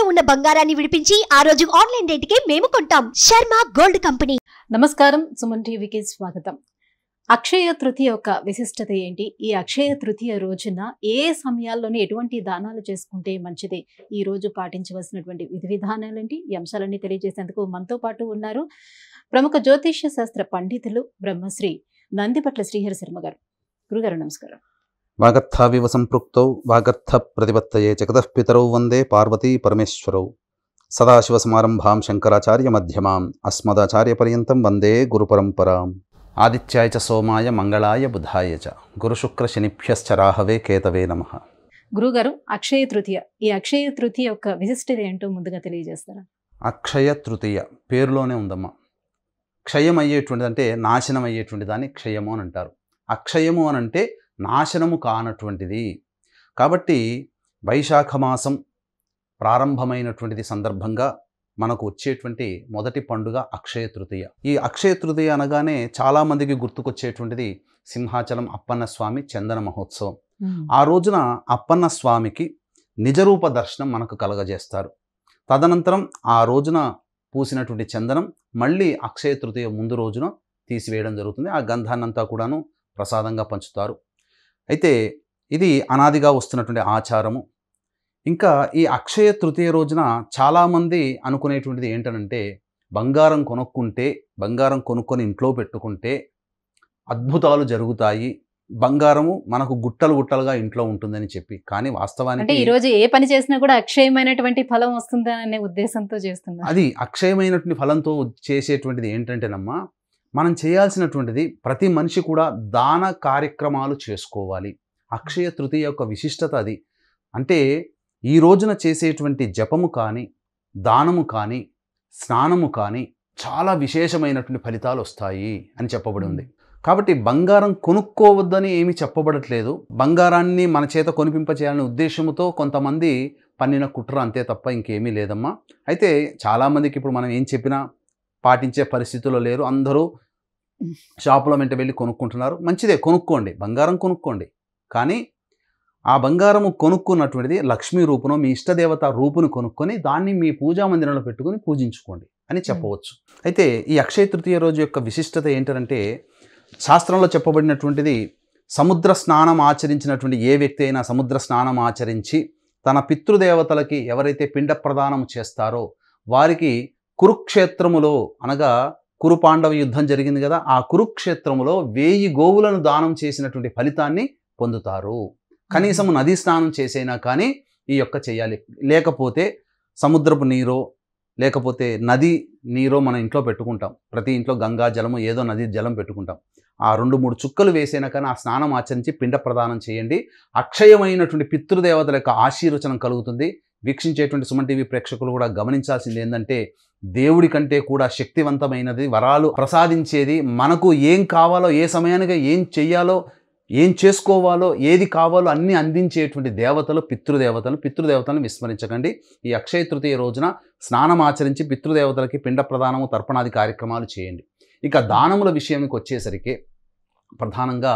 ఇంట్లో ఉన్న బంగారాన్ని విడిపించి ఆ రోజు ఆన్లైన్ రేటుకే మేము కొంటాం శర్మ గోల్డ్ కంపెనీ నమస్కారం సుమన్ టీవీకి స్వాగతం అక్షయ తృతీయ యొక్క విశిష్టత ఏంటి ఈ అక్షయ తృతీయ రోజున ఏ సమయాల్లోనే ఎటువంటి దానాలు చేసుకుంటే మంచిది ఈ రోజు పాటించవలసినటువంటి విధి విధానాలు ఏంటి ఈ అంశాలన్నీ తెలియజేసేందుకు మనతో పాటు ఉన్నారు ప్రముఖ జ్యోతిష్య శాస్త్ర పండితులు బ్రహ్మశ్రీ నందిపట్ల శ్రీహరి శర్మ గారు గురుగారు నమస్కారం వాగర్థావివ సంపృక్తౌ వాగర్థప్రతిపత్తయే జగతఃపితరౌ వందే పార్వతీ పరమేశ్వరౌ మధ్యమాం అస్మదాచార్య పర్యంతం వందే గురుపరంపరాం ఆదిత్యాయ చ సోమాయ మంగళాయ బుధాయ చ గురుశుక్ర శనిభ్యశ్చ రాహవే కేతవే నమ గురుగారు అక్షయ తృతీయ ఈ అక్షయ తృతీయ యొక్క విశిష్టత ఏంటో ముందుగా తెలియజేస్తారా అక్షయ తృతీయ పేరులోనే ఉందమ్మా క్షయం అయ్యేటువంటిది అంటే నాశనం అయ్యేటువంటి దాన్ని క్షయము అని అంటారు అక్షయము అని అంటే నాశనము కానటువంటిది కాబట్టి వైశాఖ మాసం ప్రారంభమైనటువంటిది సందర్భంగా మనకు వచ్చేటువంటి మొదటి పండుగ అక్షయ తృతీయ ఈ అక్షయ తృతీయ అనగానే చాలామందికి గుర్తుకొచ్చేటువంటిది సింహాచలం అప్పన్న స్వామి చందన మహోత్సవం ఆ రోజున అప్పన్న స్వామికి నిజరూప దర్శనం మనకు కలగజేస్తారు తదనంతరం ఆ రోజున పూసినటువంటి చందనం మళ్ళీ అక్షయ తృతీయ ముందు రోజున తీసివేయడం జరుగుతుంది ఆ గంధాన్నంతా కూడాను ప్రసాదంగా పంచుతారు అయితే ఇది అనాదిగా వస్తున్నటువంటి ఆచారము ఇంకా ఈ అక్షయ తృతీయ రోజున చాలామంది అనుకునేటువంటిది ఏంటనంటే బంగారం కొనుక్కుంటే బంగారం కొనుక్కొని ఇంట్లో పెట్టుకుంటే అద్భుతాలు జరుగుతాయి బంగారము మనకు గుట్టలు గుట్టలుగా ఇంట్లో ఉంటుందని చెప్పి కానీ వాస్తవానికి అంటే ఈ రోజు ఏ పని చేసినా కూడా అక్షయమైనటువంటి ఫలం అనే ఉద్దేశంతో చేస్తున్నారు అది అక్షయమైనటువంటి ఫలంతో చేసేటువంటిది ఏంటంటేనమ్మా మనం చేయాల్సినటువంటిది ప్రతి మనిషి కూడా దాన కార్యక్రమాలు చేసుకోవాలి అక్షయ తృతీయ యొక్క విశిష్టత అది అంటే ఈ రోజున చేసేటువంటి జపము కానీ దానము కానీ స్నానము కానీ చాలా విశేషమైనటువంటి ఫలితాలు వస్తాయి అని చెప్పబడి ఉంది కాబట్టి బంగారం కొనుక్కోవద్దని ఏమీ చెప్పబడట్లేదు బంగారాన్ని మన చేత కొనిపింపచేయాలనే ఉద్దేశంతో కొంతమంది పన్నిన కుట్ర అంతే తప్ప ఇంకేమీ లేదమ్మా అయితే చాలామందికి ఇప్పుడు మనం ఏం చెప్పినా పాటించే పరిస్థితుల్లో లేరు అందరూ షాపుల వెంట వెళ్ళి కొనుక్కుంటున్నారు మంచిదే కొనుక్కోండి బంగారం కొనుక్కోండి కానీ ఆ బంగారము కొనుక్కున్నటువంటిది లక్ష్మీ రూపును మీ ఇష్టదేవత రూపును కొనుక్కొని దాన్ని మీ పూజా మందిరంలో పెట్టుకుని పూజించుకోండి అని చెప్పవచ్చు అయితే ఈ అక్షయ తృతీయ రోజు యొక్క విశిష్టత ఏంటంటే శాస్త్రంలో చెప్పబడినటువంటిది సముద్ర స్నానం ఆచరించినటువంటి ఏ వ్యక్తి అయినా సముద్ర స్నానం ఆచరించి తన పితృదేవతలకి ఎవరైతే పిండ ప్రదానం చేస్తారో వారికి కురుక్షేత్రములో అనగా కురుపాండవ యుద్ధం జరిగింది కదా ఆ కురుక్షేత్రములో వేయి గోవులను దానం చేసినటువంటి ఫలితాన్ని పొందుతారు కనీసం నదీ స్నానం చేసైనా కానీ ఈ యొక్క చేయాలి లేకపోతే సముద్రపు నీరో లేకపోతే నది నీరో మన ఇంట్లో పెట్టుకుంటాం ప్రతి ఇంట్లో గంగా జలము ఏదో నది జలం పెట్టుకుంటాం ఆ రెండు మూడు చుక్కలు వేసైనా కానీ ఆ స్నానం ఆచరించి పిండ ప్రదానం చేయండి అక్షయమైనటువంటి పితృదేవతల యొక్క ఆశీర్వచనం కలుగుతుంది వీక్షించేటువంటి సుమన్ టీవీ ప్రేక్షకులు కూడా గమనించాల్సింది ఏంటంటే దేవుడి కంటే కూడా శక్తివంతమైనది వరాలు ప్రసాదించేది మనకు ఏం కావాలో ఏ సమయానికి ఏం చెయ్యాలో ఏం చేసుకోవాలో ఏది కావాలో అన్నీ అందించేటువంటి దేవతలు పితృదేవతలు పితృదేవతలను విస్మరించకండి ఈ అక్షయ తృతీయ రోజున స్నానం ఆచరించి పితృదేవతలకి పిండ ప్రధానము తర్పణాది కార్యక్రమాలు చేయండి ఇక దానముల విషయానికి వచ్చేసరికి ప్రధానంగా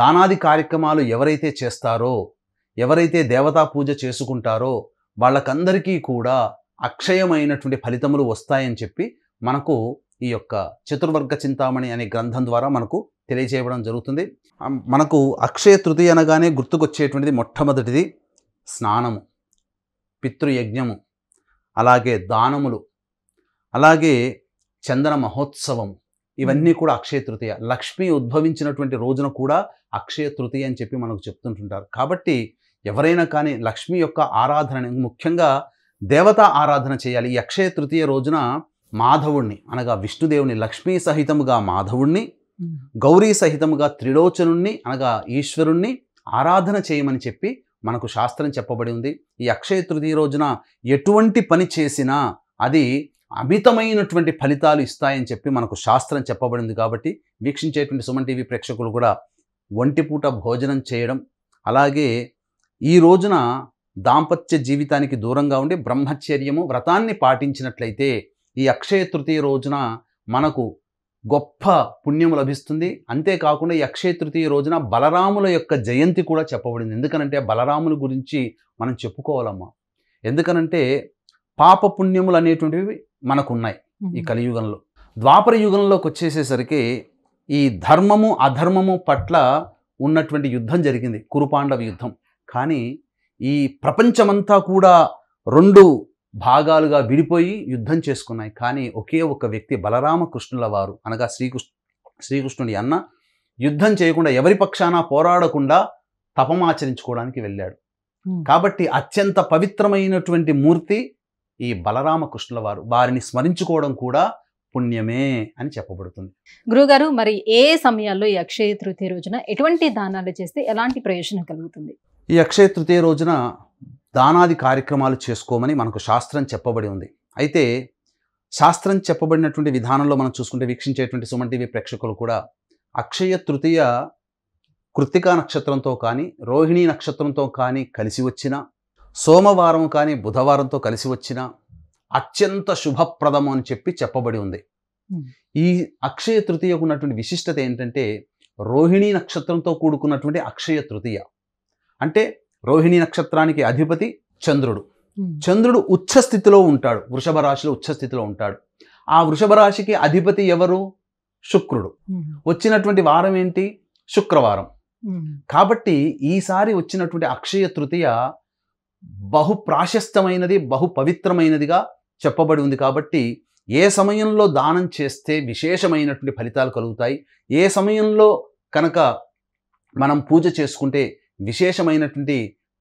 దానాది కార్యక్రమాలు ఎవరైతే చేస్తారో ఎవరైతే దేవతా పూజ చేసుకుంటారో వాళ్ళకందరికీ కూడా అక్షయమైనటువంటి ఫలితములు వస్తాయని చెప్పి మనకు ఈ యొక్క చతుర్వర్గ చింతామణి అనే గ్రంథం ద్వారా మనకు తెలియజేయడం జరుగుతుంది మనకు అక్షయ తృతీయ అనగానే గుర్తుకొచ్చేటువంటిది మొట్టమొదటిది స్నానము పితృయజ్ఞము అలాగే దానములు అలాగే చందన మహోత్సవం ఇవన్నీ కూడా అక్షయ తృతీయ లక్ష్మి ఉద్భవించినటువంటి రోజున కూడా అక్షయ తృతీయ అని చెప్పి మనకు చెప్తుంటుంటారు కాబట్టి ఎవరైనా కానీ లక్ష్మి యొక్క ఆరాధన ముఖ్యంగా దేవతా ఆరాధన చేయాలి ఈ అక్షయ తృతీయ రోజున మాధవుణ్ణి అనగా విష్ణుదేవుని లక్ష్మీ సహితముగా మాధవుణ్ణి గౌరీ సహితముగా త్రిలోచనుణ్ణి అనగా ఈశ్వరుణ్ణి ఆరాధన చేయమని చెప్పి మనకు శాస్త్రం చెప్పబడి ఉంది ఈ అక్షయ తృతీయ రోజున ఎటువంటి పని చేసినా అది అమితమైనటువంటి ఫలితాలు ఇస్తాయని చెప్పి మనకు శాస్త్రం చెప్పబడింది కాబట్టి వీక్షించేటువంటి సుమన్ టీవీ ప్రేక్షకులు కూడా ఒంటిపూట భోజనం చేయడం అలాగే ఈ రోజున దాంపత్య జీవితానికి దూరంగా ఉండి బ్రహ్మచర్యము వ్రతాన్ని పాటించినట్లయితే ఈ అక్షయ తృతీయ రోజున మనకు గొప్ప పుణ్యం లభిస్తుంది అంతేకాకుండా ఈ అక్షయ తృతీయ రోజున బలరాముల యొక్క జయంతి కూడా చెప్పబడింది ఎందుకనంటే బలరాముల గురించి మనం చెప్పుకోవాలమ్మా ఎందుకనంటే పాప పుణ్యములు అనేటువంటివి మనకున్నాయి ఈ కలియుగంలో ద్వాపర యుగంలోకి వచ్చేసేసరికి ఈ ధర్మము అధర్మము పట్ల ఉన్నటువంటి యుద్ధం జరిగింది కురుపాండవ యుద్ధం కానీ ఈ ప్రపంచమంతా కూడా రెండు భాగాలుగా విడిపోయి యుద్ధం చేసుకున్నాయి కానీ ఒకే ఒక వ్యక్తి బలరామకృష్ణుల వారు అనగా శ్రీకృష్ణ శ్రీకృష్ణుడి అన్న యుద్ధం చేయకుండా ఎవరి పక్షాన పోరాడకుండా తపమాచరించుకోవడానికి వెళ్ళాడు కాబట్టి అత్యంత పవిత్రమైనటువంటి మూర్తి ఈ బలరామకృష్ణుల వారు వారిని స్మరించుకోవడం కూడా పుణ్యమే అని చెప్పబడుతుంది గురుగారు మరి ఏ సమయాల్లో ఈ అక్షయ తృతీయ రోజున ఎటువంటి దానాలు చేస్తే ఎలాంటి ప్రయోజనం కలుగుతుంది ఈ అక్షయ తృతీయ రోజున దానాది కార్యక్రమాలు చేసుకోమని మనకు శాస్త్రం చెప్పబడి ఉంది అయితే శాస్త్రం చెప్పబడినటువంటి విధానంలో మనం చూసుకుంటే వీక్షించేటువంటి సుమన్ టీవీ ప్రేక్షకులు కూడా అక్షయ తృతీయ కృత్తికా నక్షత్రంతో కానీ రోహిణీ నక్షత్రంతో కానీ కలిసి వచ్చిన సోమవారం కానీ బుధవారంతో కలిసి వచ్చిన అత్యంత శుభప్రదము అని చెప్పి చెప్పబడి ఉంది ఈ అక్షయ తృతీయకు ఉన్నటువంటి విశిష్టత ఏంటంటే రోహిణీ నక్షత్రంతో కూడుకున్నటువంటి అక్షయ తృతీయ అంటే రోహిణి నక్షత్రానికి అధిపతి చంద్రుడు చంద్రుడు ఉచ్చస్థితిలో ఉంటాడు వృషభ రాశిలో ఉచ్చస్థితిలో ఉంటాడు ఆ వృషభ రాశికి అధిపతి ఎవరు శుక్రుడు వచ్చినటువంటి వారం ఏంటి శుక్రవారం కాబట్టి ఈసారి వచ్చినటువంటి అక్షయ తృతీయ బహు ప్రాశస్తమైనది బహు పవిత్రమైనదిగా చెప్పబడి ఉంది కాబట్టి ఏ సమయంలో దానం చేస్తే విశేషమైనటువంటి ఫలితాలు కలుగుతాయి ఏ సమయంలో కనుక మనం పూజ చేసుకుంటే విశేషమైనటువంటి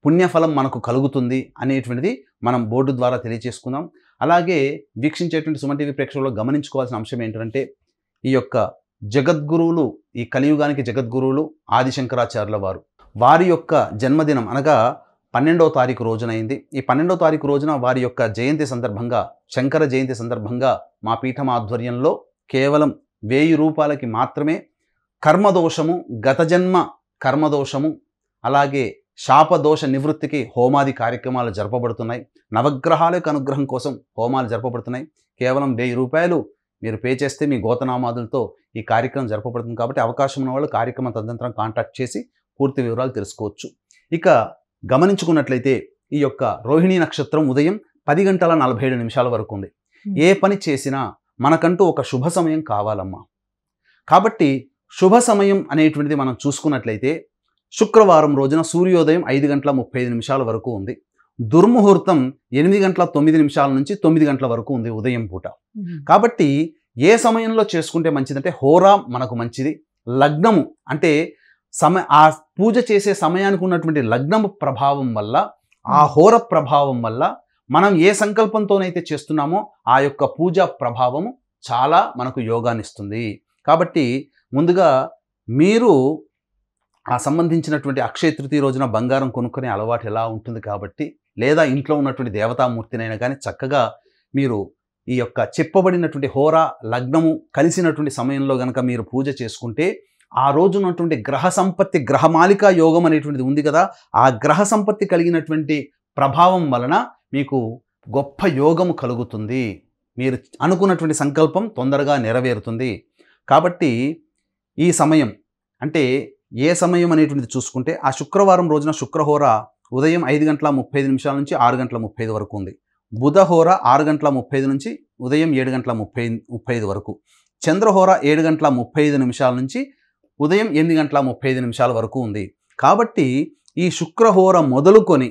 పుణ్యఫలం మనకు కలుగుతుంది అనేటువంటిది మనం బోర్డు ద్వారా తెలియజేసుకుందాం అలాగే వీక్షించేటువంటి సుమన్ టీవీ ప్రేక్షకులు గమనించుకోవాల్సిన అంశం ఏంటంటే ఈ యొక్క జగద్గురువులు ఈ కలియుగానికి జగద్గురువులు ఆదిశంకరాచార్యుల వారు వారి యొక్క జన్మదినం అనగా పన్నెండవ తారీఖు రోజునైంది ఈ పన్నెండవ తారీఖు రోజున వారి యొక్క జయంతి సందర్భంగా శంకర జయంతి సందర్భంగా మా పీఠం ఆధ్వర్యంలో కేవలం వేయి రూపాయలకి మాత్రమే కర్మదోషము గత జన్మ కర్మదోషము అలాగే శాపదోష నివృత్తికి హోమాది కార్యక్రమాలు జరపబడుతున్నాయి నవగ్రహాల అనుగ్రహం కోసం హోమాలు జరపబడుతున్నాయి కేవలం వెయ్యి రూపాయలు మీరు పే చేస్తే మీ గోతనామాదులతో ఈ కార్యక్రమం జరపబడుతుంది కాబట్టి అవకాశం ఉన్న వాళ్ళు కార్యక్రమం తదనంతరం కాంటాక్ట్ చేసి పూర్తి వివరాలు తెలుసుకోవచ్చు ఇక గమనించుకున్నట్లయితే ఈ యొక్క రోహిణీ నక్షత్రం ఉదయం పది గంటల నలభై ఏడు నిమిషాల వరకు ఉంది ఏ పని చేసినా మనకంటూ ఒక శుభ సమయం కావాలమ్మా కాబట్టి శుభ సమయం అనేటువంటిది మనం చూసుకున్నట్లయితే శుక్రవారం రోజున సూర్యోదయం ఐదు గంటల ముప్పై నిమిషాల వరకు ఉంది దుర్ముహూర్తం ఎనిమిది గంటల తొమ్మిది నిమిషాల నుంచి తొమ్మిది గంటల వరకు ఉంది ఉదయం పూట కాబట్టి ఏ సమయంలో చేసుకుంటే మంచిదంటే హోరా మనకు మంచిది లగ్నము అంటే సమయ ఆ పూజ చేసే సమయానికి ఉన్నటువంటి లగ్నము ప్రభావం వల్ల ఆ హోర ప్రభావం వల్ల మనం ఏ సంకల్పంతోనైతే చేస్తున్నామో ఆ యొక్క పూజ ప్రభావము చాలా మనకు యోగాన్నిస్తుంది కాబట్టి ముందుగా మీరు ఆ సంబంధించినటువంటి అక్షయ తృతీయ రోజున బంగారం కొనుక్కునే అలవాటు ఎలా ఉంటుంది కాబట్టి లేదా ఇంట్లో ఉన్నటువంటి దేవతామూర్తినైనా కానీ చక్కగా మీరు ఈ యొక్క చెప్పబడినటువంటి హోరా లగ్నము కలిసినటువంటి సమయంలో కనుక మీరు పూజ చేసుకుంటే ఆ రోజు ఉన్నటువంటి గ్రహ సంపత్తి గ్రహమాలిక యోగం అనేటువంటిది ఉంది కదా ఆ గ్రహ సంపత్తి కలిగినటువంటి ప్రభావం వలన మీకు గొప్ప యోగము కలుగుతుంది మీరు అనుకున్నటువంటి సంకల్పం తొందరగా నెరవేరుతుంది కాబట్టి ఈ సమయం అంటే ఏ సమయం అనేటువంటిది చూసుకుంటే ఆ శుక్రవారం రోజున శుక్రహోర ఉదయం ఐదు గంటల ముప్పై నిమిషాల నుంచి ఆరు గంటల ముప్పై ఐదు వరకు ఉంది బుధహోర ఆరు గంటల ముప్పై ఐదు నుంచి ఉదయం ఏడు గంటల ముప్పై ముప్పై ఐదు వరకు చంద్రహోర ఏడు గంటల ముప్పై ఐదు నిమిషాల నుంచి ఉదయం ఎనిమిది గంటల ముప్పై ఐదు నిమిషాల వరకు ఉంది కాబట్టి ఈ శుక్రహోర మొదలుకొని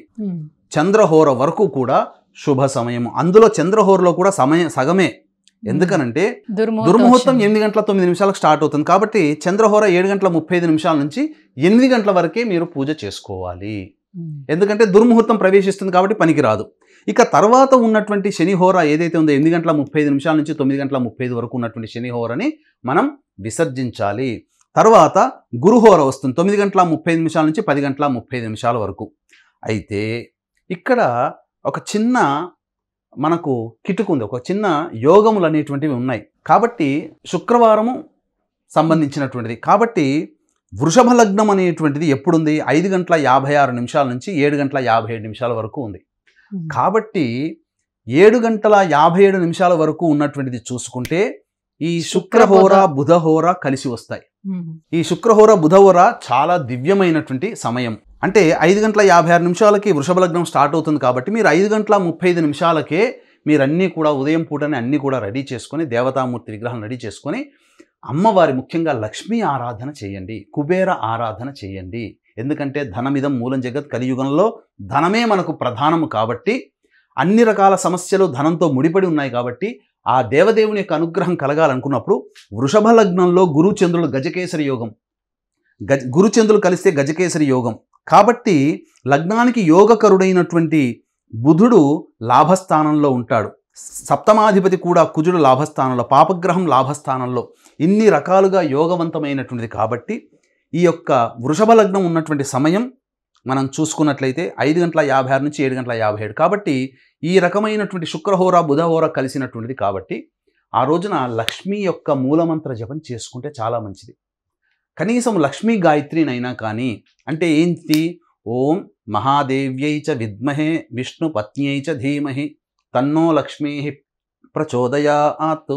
చంద్రహోర వరకు కూడా శుభ సమయము అందులో చంద్రహోరలో కూడా సమయం సగమే ఎందుకనంటే దుర్ముహూర్తం ఎనిమిది గంటల తొమ్మిది నిమిషాలకు స్టార్ట్ అవుతుంది కాబట్టి చంద్రహోర ఏడు గంటల ముప్పై ఐదు నిమిషాల నుంచి ఎనిమిది గంటల వరకే మీరు పూజ చేసుకోవాలి ఎందుకంటే దుర్ముహూర్తం ప్రవేశిస్తుంది కాబట్టి పనికిరాదు ఇక తర్వాత ఉన్నటువంటి శనిహోర ఏదైతే ఉందో ఎనిమిది గంటల ముప్పై ఐదు నిమిషాల నుంచి తొమ్మిది గంటల ముప్పై ఐదు వరకు ఉన్నటువంటి హోరని మనం విసర్జించాలి తర్వాత గురుహోర వస్తుంది తొమ్మిది గంటల ముప్పై నిమిషాల నుంచి పది గంటల ముప్పై నిమిషాల వరకు అయితే ఇక్కడ ఒక చిన్న మనకు కిటుకుంది ఒక చిన్న యోగములు అనేటువంటివి ఉన్నాయి కాబట్టి శుక్రవారము సంబంధించినటువంటిది కాబట్టి వృషభ లగ్నం అనేటువంటిది ఎప్పుడుంది ఐదు గంటల యాభై ఆరు నిమిషాల నుంచి ఏడు గంటల యాభై ఏడు నిమిషాల వరకు ఉంది కాబట్టి ఏడు గంటల యాభై ఏడు నిమిషాల వరకు ఉన్నటువంటిది చూసుకుంటే ఈ శుక్రహోర బుధహోర కలిసి వస్తాయి ఈ శుక్రహోర బుధహోర చాలా దివ్యమైనటువంటి సమయం అంటే ఐదు గంటల యాభై ఆరు నిమిషాలకి వృషభ లగ్నం స్టార్ట్ అవుతుంది కాబట్టి మీరు ఐదు గంటల ముప్పై ఐదు నిమిషాలకే మీరన్నీ కూడా ఉదయం పూటనే అన్నీ కూడా రెడీ చేసుకొని దేవతామూర్తి విగ్రహం రెడీ చేసుకొని అమ్మవారి ముఖ్యంగా లక్ష్మీ ఆరాధన చేయండి కుబేర ఆరాధన చేయండి ఎందుకంటే ధనమిదం మూలం జగత్ కలియుగంలో ధనమే మనకు ప్రధానము కాబట్టి అన్ని రకాల సమస్యలు ధనంతో ముడిపడి ఉన్నాయి కాబట్టి ఆ దేవదేవుని యొక్క అనుగ్రహం కలగాలనుకున్నప్పుడు వృషభ లగ్నంలో గురుచంద్రుడు గజకేసరి యోగం గజ గురుచంద్రులు కలిస్తే గజకేసరి యోగం కాబట్టి లగ్నానికి యోగకరుడైనటువంటి బుధుడు లాభస్థానంలో ఉంటాడు సప్తమాధిపతి కూడా కుజుడు లాభస్థానంలో పాపగ్రహం లాభస్థానంలో ఇన్ని రకాలుగా యోగవంతమైనటువంటిది కాబట్టి ఈ యొక్క వృషభ లగ్నం ఉన్నటువంటి సమయం మనం చూసుకున్నట్లయితే ఐదు గంటల యాభై ఆరు నుంచి ఏడు గంటల యాభై ఏడు కాబట్టి ఈ రకమైనటువంటి శుక్రహోర బుధహోర కలిసినటువంటిది కాబట్టి ఆ రోజున లక్ష్మి యొక్క మూలమంత్ర జపం చేసుకుంటే చాలా మంచిది కనీసం లక్ష్మీ గాయత్రినైనా కానీ అంటే ఏంటి ఓం మహాదేవ్యై చ విద్మహే విష్ణు పత్ని చ ధీమహి తన్నో లక్ష్మీ ప్రచోదయాత్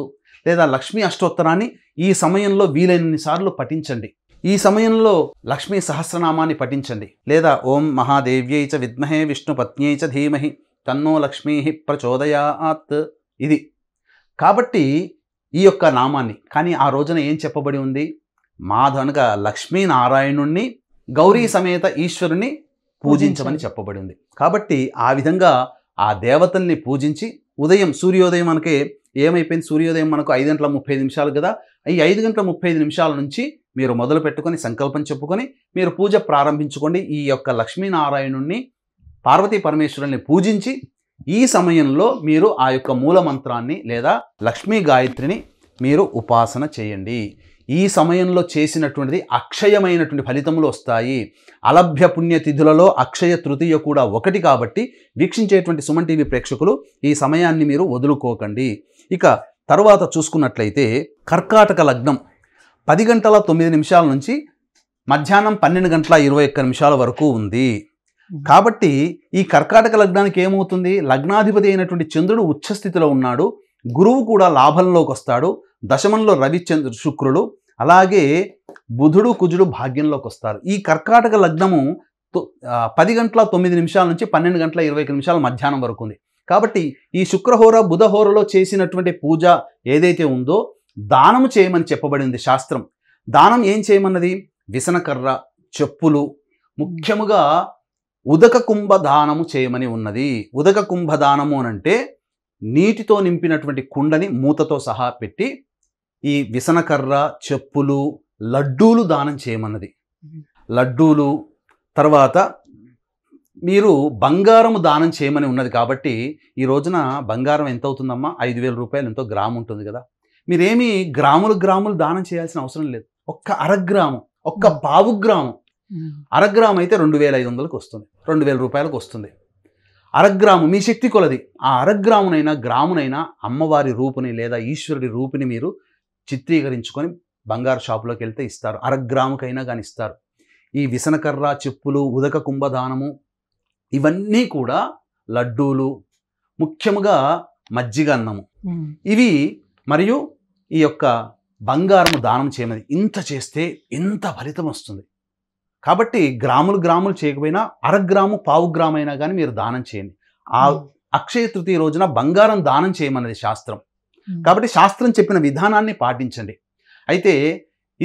లేదా లక్ష్మీ అష్టోత్తరాన్ని ఈ సమయంలో వీలైనన్నిసార్లు పఠించండి ఈ సమయంలో లక్ష్మీ సహస్రనామాన్ని పఠించండి లేదా ఓం మహాదేవ్యై చ విద్మహే విష్ణు పత్ని చ ధీమహి తన్నో లక్ష్మీ ప్రచోదయాత్ ఇది కాబట్టి ఈ యొక్క నామాన్ని కానీ ఆ రోజున ఏం చెప్పబడి ఉంది మా అనగా లక్ష్మీనారాయణుణ్ణి గౌరీ hmm. సమేత ఈశ్వరుని పూజించమని చెప్పబడింది కాబట్టి ఆ విధంగా ఆ దేవతల్ని పూజించి ఉదయం సూర్యోదయం మనకే ఏమైపోయింది సూర్యోదయం మనకు ఐదు గంటల ముప్పై నిమిషాలు కదా ఈ ఐదు గంటల ముప్పై నిమిషాల నుంచి మీరు మొదలు పెట్టుకొని సంకల్పం చెప్పుకొని మీరు పూజ ప్రారంభించుకోండి ఈ యొక్క లక్ష్మీనారాయణుణ్ణి పార్వతీ పరమేశ్వరుల్ని పూజించి ఈ సమయంలో మీరు ఆ యొక్క మూలమంత్రాన్ని లేదా లక్ష్మీ గాయత్రిని మీరు ఉపాసన చేయండి ఈ సమయంలో చేసినటువంటిది అక్షయమైనటువంటి ఫలితములు వస్తాయి అలభ్య పుణ్యతిథులలో అక్షయ తృతీయ కూడా ఒకటి కాబట్టి వీక్షించేటువంటి సుమన్ టీవీ ప్రేక్షకులు ఈ సమయాన్ని మీరు వదులుకోకండి ఇక తర్వాత చూసుకున్నట్లయితే కర్కాటక లగ్నం పది గంటల తొమ్మిది నిమిషాల నుంచి మధ్యాహ్నం పన్నెండు గంటల ఇరవై ఒక్క నిమిషాల వరకు ఉంది కాబట్టి ఈ కర్కాటక లగ్నానికి ఏమవుతుంది లగ్నాధిపతి అయినటువంటి చంద్రుడు ఉచ్చస్థితిలో ఉన్నాడు గురువు కూడా లాభంలోకి వస్తాడు దశమంలో రవిచంద్ర శుక్రుడు అలాగే బుధుడు కుజుడు భాగ్యంలోకి వస్తారు ఈ కర్కాటక లగ్నము పది గంటల తొమ్మిది నిమిషాల నుంచి పన్నెండు గంటల ఇరవై నిమిషాల మధ్యాహ్నం వరకు ఉంది కాబట్టి ఈ శుక్రహోర బుధహోరలో చేసినటువంటి పూజ ఏదైతే ఉందో దానము చేయమని చెప్పబడింది శాస్త్రం దానం ఏం చేయమన్నది విసనకర్ర చెప్పులు ముఖ్యముగా ఉదక కుంభ దానము చేయమని ఉన్నది ఉదక కుంభ అని అనంటే నీటితో నింపినటువంటి కుండని మూతతో సహా పెట్టి ఈ విసనకర్ర చెప్పులు లడ్డూలు దానం చేయమన్నది లడ్డూలు తర్వాత మీరు బంగారం దానం చేయమని ఉన్నది కాబట్టి ఈ రోజున బంగారం ఎంత అవుతుందమ్మా ఐదు వేల రూపాయలు ఎంతో గ్రాము ఉంటుంది కదా మీరేమి గ్రాములు గ్రాములు దానం చేయాల్సిన అవసరం లేదు ఒక్క అరగ్రాము ఒక్క పావు గ్రాము అరగ్రాము అయితే రెండు వేల ఐదు వందలకు వస్తుంది రెండు వేల రూపాయలకు వస్తుంది అరగ్రాము మీ శక్తి కొలది ఆ అరగ్రామునైనా గ్రామునైనా అమ్మవారి రూపుని లేదా ఈశ్వరుడి రూపుని మీరు చిత్రీకరించుకొని బంగారు షాపులోకి వెళ్తే ఇస్తారు అరగ్రాముకైనా కానీ ఇస్తారు ఈ విసనకర్ర చెప్పులు ఉదక కుంభదానము ఇవన్నీ కూడా లడ్డూలు ముఖ్యముగా మజ్జిగ అన్నము ఇవి మరియు ఈ యొక్క బంగారము దానం చేయమని ఇంత చేస్తే ఎంత ఫలితం వస్తుంది కాబట్టి గ్రాములు గ్రాములు చేయకపోయినా అరగ్రాము పావు గ్రామైనా కానీ మీరు దానం చేయండి ఆ అక్షయ తృతీయ రోజున బంగారం దానం చేయమన్నది శాస్త్రం కాబట్టి శాస్త్రం చెప్పిన విధానాన్ని పాటించండి అయితే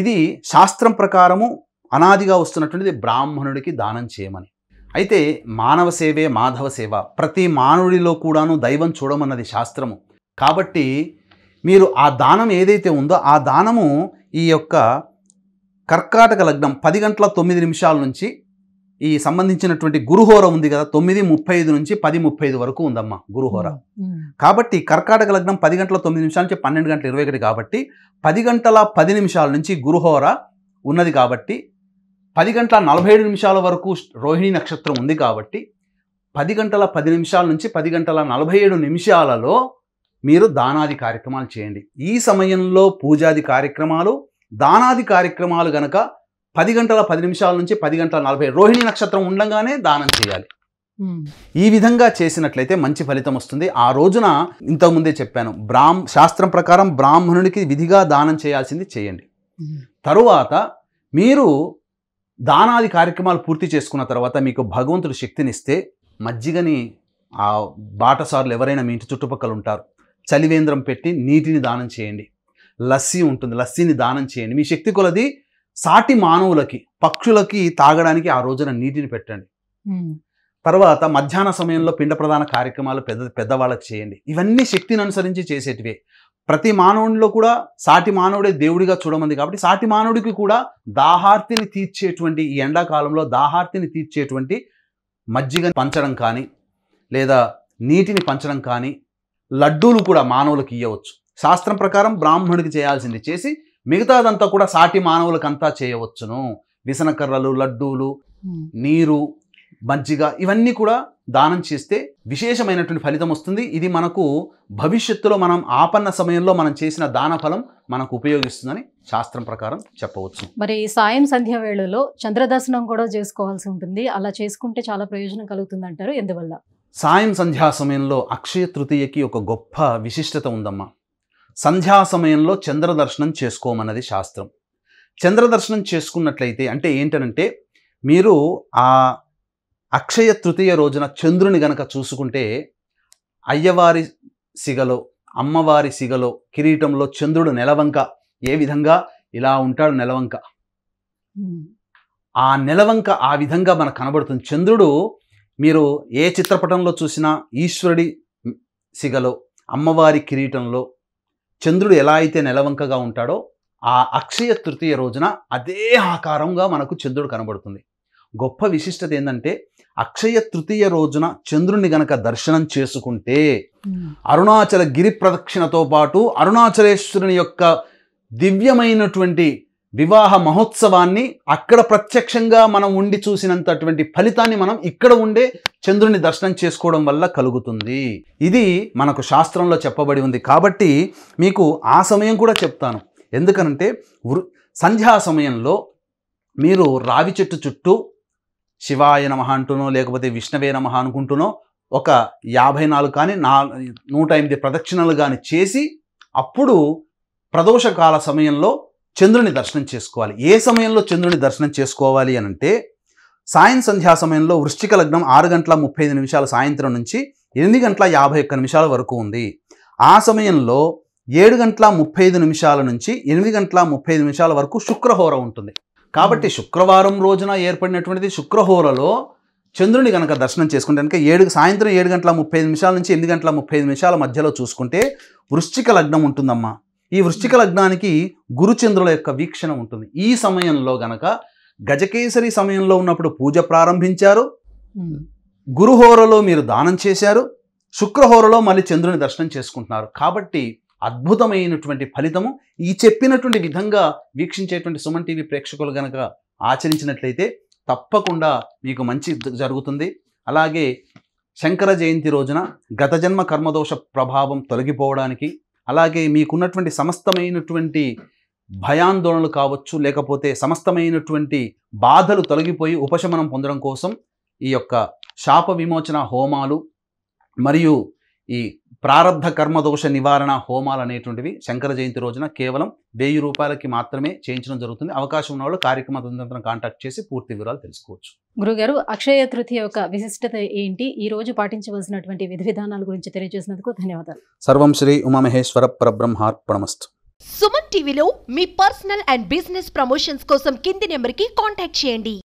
ఇది శాస్త్రం ప్రకారము అనాదిగా వస్తున్నటువంటిది బ్రాహ్మణుడికి దానం చేయమని అయితే మానవ సేవే మాధవ సేవ ప్రతి మానవుడిలో కూడాను దైవం చూడమన్నది శాస్త్రము కాబట్టి మీరు ఆ దానం ఏదైతే ఉందో ఆ దానము ఈ యొక్క కర్కాటక లగ్నం పది గంటల తొమ్మిది నిమిషాల నుంచి ఈ సంబంధించినటువంటి గురుహోర ఉంది కదా తొమ్మిది ముప్పై ఐదు నుంచి పది ముప్పై ఐదు వరకు ఉందమ్మా గురుహోర కాబట్టి కర్కాటక లగ్నం పది గంటల తొమ్మిది నిమిషాల నుంచి పన్నెండు గంటల ఇరవై ఒకటి కాబట్టి పది గంటల పది నిమిషాల నుంచి గురుహోర ఉన్నది కాబట్టి పది గంటల నలభై ఏడు నిమిషాల వరకు రోహిణి నక్షత్రం ఉంది కాబట్టి పది గంటల పది నిమిషాల నుంచి పది గంటల నలభై ఏడు నిమిషాలలో మీరు దానాది కార్యక్రమాలు చేయండి ఈ సమయంలో పూజాది కార్యక్రమాలు దానాది కార్యక్రమాలు గనక పది గంటల పది నిమిషాల నుంచి పది గంటల నలభై రోహిణి నక్షత్రం ఉండగానే దానం చేయాలి ఈ విధంగా చేసినట్లయితే మంచి ఫలితం వస్తుంది ఆ రోజున ఇంతకుముందే చెప్పాను బ్రాహ్మ శాస్త్రం ప్రకారం బ్రాహ్మణునికి విధిగా దానం చేయాల్సింది చేయండి తరువాత మీరు దానాది కార్యక్రమాలు పూర్తి చేసుకున్న తర్వాత మీకు భగవంతుడు శక్తినిస్తే మజ్జిగని ఆ బాటసార్లు ఎవరైనా మీ ఇంటి చుట్టుపక్కల ఉంటారు చలివేంద్రం పెట్టి నీటిని దానం చేయండి లస్సీ ఉంటుంది లస్సీని దానం చేయండి మీ శక్తి కొలది సాటి మానవులకి పక్షులకి తాగడానికి ఆ రోజున నీటిని పెట్టండి తర్వాత మధ్యాహ్న సమయంలో పిండ ప్రధాన కార్యక్రమాలు పెద్ద పెద్దవాళ్ళకి చేయండి ఇవన్నీ శక్తిని అనుసరించి చేసేటివే ప్రతి మానవుడిలో కూడా సాటి మానవుడే దేవుడిగా చూడమంది కాబట్టి సాటి మానవుడికి కూడా దాహార్తిని తీర్చేటువంటి ఈ ఎండాకాలంలో దాహార్తిని తీర్చేటువంటి మజ్జిగ పంచడం కానీ లేదా నీటిని పంచడం కానీ లడ్డూలు కూడా మానవులకు ఇవ్వచ్చు శాస్త్రం ప్రకారం బ్రాహ్మణుడికి చేయాల్సింది చేసి మిగతాదంతా కూడా సాటి మానవులకంతా చేయవచ్చును విసనకర్రలు లడ్డూలు నీరు మజ్జిగ ఇవన్నీ కూడా దానం చేస్తే విశేషమైనటువంటి ఫలితం వస్తుంది ఇది మనకు భవిష్యత్తులో మనం ఆపన్న సమయంలో మనం చేసిన దాన ఫలం మనకు ఉపయోగిస్తుందని శాస్త్రం ప్రకారం చెప్పవచ్చు మరి సాయం సంధ్య వేళలో చంద్రదర్శనం కూడా చేసుకోవాల్సి ఉంటుంది అలా చేసుకుంటే చాలా ప్రయోజనం కలుగుతుంది అంటారు ఎందువల్ల సాయం సంధ్యా సమయంలో అక్షయ తృతీయకి ఒక గొప్ప విశిష్టత ఉందమ్మా సంధ్యా సమయంలో చంద్రదర్శనం చేసుకోమన్నది శాస్త్రం చంద్రదర్శనం చేసుకున్నట్లయితే అంటే ఏంటనంటే మీరు ఆ అక్షయ తృతీయ రోజున చంద్రుని గనక చూసుకుంటే అయ్యవారి సిగలో అమ్మవారి సిగలో కిరీటంలో చంద్రుడు నెలవంక ఏ విధంగా ఇలా ఉంటాడు నెలవంక ఆ నెలవంక ఆ విధంగా మనకు కనబడుతుంది చంద్రుడు మీరు ఏ చిత్రపటంలో చూసినా ఈశ్వరుడి సిగలో అమ్మవారి కిరీటంలో చంద్రుడు ఎలా అయితే నెలవంకగా ఉంటాడో ఆ అక్షయ తృతీయ రోజున అదే ఆకారంగా మనకు చంద్రుడు కనబడుతుంది గొప్ప విశిష్టత ఏంటంటే అక్షయ తృతీయ రోజున చంద్రుణ్ణి గనక దర్శనం చేసుకుంటే అరుణాచల గిరి ప్రదక్షిణతో పాటు అరుణాచలేశ్వరుని యొక్క దివ్యమైనటువంటి వివాహ మహోత్సవాన్ని అక్కడ ప్రత్యక్షంగా మనం ఉండి చూసినంతటువంటి ఫలితాన్ని మనం ఇక్కడ ఉండే చంద్రుని దర్శనం చేసుకోవడం వల్ల కలుగుతుంది ఇది మనకు శాస్త్రంలో చెప్పబడి ఉంది కాబట్టి మీకు ఆ సమయం కూడా చెప్తాను ఎందుకనంటే వృ సంధ్యా సమయంలో మీరు రావి చెట్టు చుట్టూ శివాయ నమ అంటునో లేకపోతే విష్ణవే నమ అనుకుంటునో ఒక యాభై నాలుగు కానీ నా నూట ఎనిమిది ప్రదక్షిణలు కానీ చేసి అప్పుడు ప్రదోషకాల సమయంలో చంద్రుని దర్శనం చేసుకోవాలి ఏ సమయంలో చంద్రుని దర్శనం చేసుకోవాలి అని అంటే సాయం సంధ్యా సమయంలో వృశ్చిక లగ్నం ఆరు గంటల ముప్పై ఐదు నిమిషాల సాయంత్రం నుంచి ఎనిమిది గంటల యాభై ఒక్క నిమిషాల వరకు ఉంది ఆ సమయంలో ఏడు గంటల ముప్పై ఐదు నిమిషాల నుంచి ఎనిమిది గంటల ముప్పై ఐదు నిమిషాల వరకు శుక్రహోర ఉంటుంది కాబట్టి శుక్రవారం రోజున ఏర్పడినటువంటిది శుక్రహోరలో చంద్రుని కనుక దర్శనం చేసుకుంటే కనుక ఏడు సాయంత్రం ఏడు గంటల ముప్పై ఐదు నిమిషాల నుంచి ఎనిమిది గంటల ముప్పై నిమిషాల మధ్యలో చూసుకుంటే వృశ్చిక లగ్నం ఉంటుందమ్మా ఈ వృశ్చిక లగ్నానికి గురుచంద్రుల యొక్క వీక్షణ ఉంటుంది ఈ సమయంలో గనక గజకేసరి సమయంలో ఉన్నప్పుడు పూజ ప్రారంభించారు గురుహోరలో మీరు దానం చేశారు శుక్రహోరలో మళ్ళీ చంద్రుని దర్శనం చేసుకుంటున్నారు కాబట్టి అద్భుతమైనటువంటి ఫలితము ఈ చెప్పినటువంటి విధంగా వీక్షించేటువంటి సుమన్ టీవీ ప్రేక్షకులు గనక ఆచరించినట్లయితే తప్పకుండా మీకు మంచి జరుగుతుంది అలాగే శంకర జయంతి రోజున గత జన్మ కర్మదోష ప్రభావం తొలగిపోవడానికి అలాగే మీకున్నటువంటి సమస్తమైనటువంటి భయాందోళనలు కావచ్చు లేకపోతే సమస్తమైనటువంటి బాధలు తొలగిపోయి ఉపశమనం పొందడం కోసం ఈ యొక్క శాప విమోచన హోమాలు మరియు ఈ ప్రారంధ కర్మదోష నివారణ హోమాలు అనేటువంటివి శంకర జయంతి రోజున కేవలం వెయ్యి రూపాయలకి మాత్రమే చేయించడం జరుగుతుంది అవకాశం ఉన్న వాళ్ళు కార్యక్రమ కాంటాక్ట్ చేసి పూర్తి వివరాలు తెలుసుకోవచ్చు గురుగారు అక్షయ తృతీయ యొక్క విశిష్టత ఏంటి ఈ రోజు పాటించవలసినటువంటి విధి విధానాల గురించి తెలియజేసినందుకు ధన్యవాదాలు సర్వం శ్రీ ఉమామహేశ్వర పరబ్రహ్మార్పణమస్తు సుమన్ టీవీలో మీ పర్సనల్ అండ్ బిజినెస్ ప్రమోషన్స్ కోసం కింది నెంబర్కి కాంటాక్ట్ చేయండి